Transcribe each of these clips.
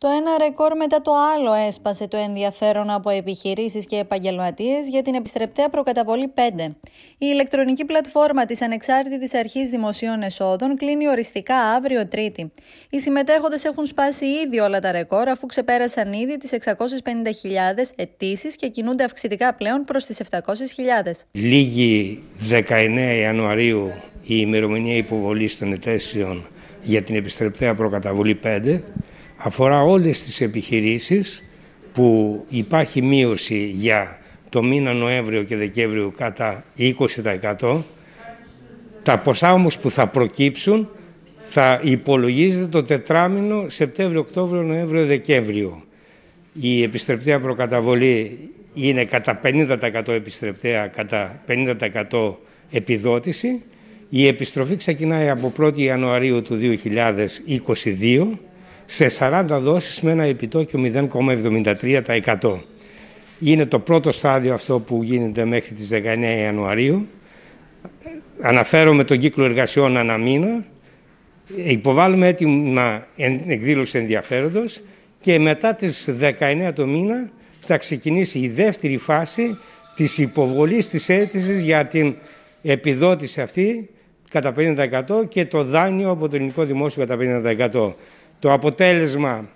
Το ένα ρεκόρ μετά το άλλο έσπασε το ενδιαφέρον από επιχειρήσεις και επαγγελματίες για την επιστρεπτέα προκαταβολή 5. Η ηλεκτρονική πλατφόρμα της Ανεξάρτητης Αρχής Δημοσίων Εσόδων κλείνει οριστικά αύριο Τρίτη. Οι συμμετέχοντες έχουν σπάσει ήδη όλα τα ρεκόρ αφού ξεπέρασαν ήδη τις 650.000 αιτήσεις και κινούνται αυξητικά πλέον προς τις 700.000. Λίγη 19 Ιανουαρίου η ημερομηνία υποβολής των αιτήσεων για την επιστρεπτέα προκαταβολή 5 αφορά όλες τις επιχειρήσεις που υπάρχει μείωση για το μήνα Νοέμβριο και Δεκέμβριο κατά 20%. Τα ποσά όμως που θα προκύψουν θα υπολογίζεται το τετράμινο Σεπτέμβριο, Οκτώβριο, Νοέμβριο, Δεκέμβριο. Η επιστρεπτέα προκαταβολή είναι κατά 50% επιστρεπτέα, κατά 50% επιδότηση. Η επιστροφή ξεκινάει από 1η Ιανουαρίου του 2022 σε 40 δόσεις με ένα επιτόκιο 0,73%. Είναι το πρώτο στάδιο αυτό που γίνεται μέχρι τις 19 Ιανουαρίου. Αναφέρομαι τον κύκλο εργασιών ανά μήνα. Υποβάλλουμε έτοιμα εκδήλωση ενδιαφέροντος και μετά τις 19 το μήνα θα ξεκινήσει η δεύτερη φάση της υποβολής της αίτησης για την επιδότηση αυτή κατά 50% και το δάνειο από το ελληνικό δημόσιο κατά 50%. Το αποτέλεσμα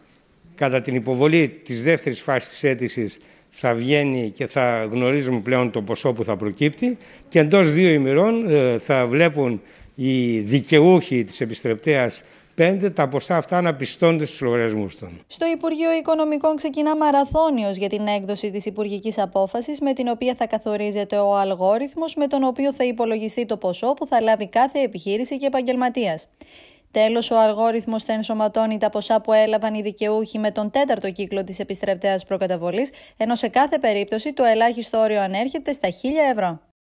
κατά την υποβολή της δεύτερης φάσης της αίτησης θα βγαίνει και θα γνωρίζουμε πλέον το ποσό που θα προκύπτει και εντός δύο ημερών ε, θα βλέπουν οι δικαιούχοι της επιστρεπτέας πέντε τα ποσά αυτά να πιστώνται στους λογαριασμούς των. Στο Υπουργείο Οικονομικών ξεκινά μαραθώνιος για την έκδοση της υπουργικής απόφασης με την οποία θα καθορίζεται ο αλγόριθμος με τον οποίο θα υπολογιστεί το ποσό που θα λάβει κάθε επιχείρηση και επαγγελματίας. Τέλος, ο αλγόριθμος θα ενσωματώνει τα ποσά που έλαβαν οι δικαιούχοι με τον τέταρτο κύκλο της επιστρεπτέα προκαταβολής, ενώ σε κάθε περίπτωση το ελάχιστο όριο ανέρχεται στα 1000 ευρώ.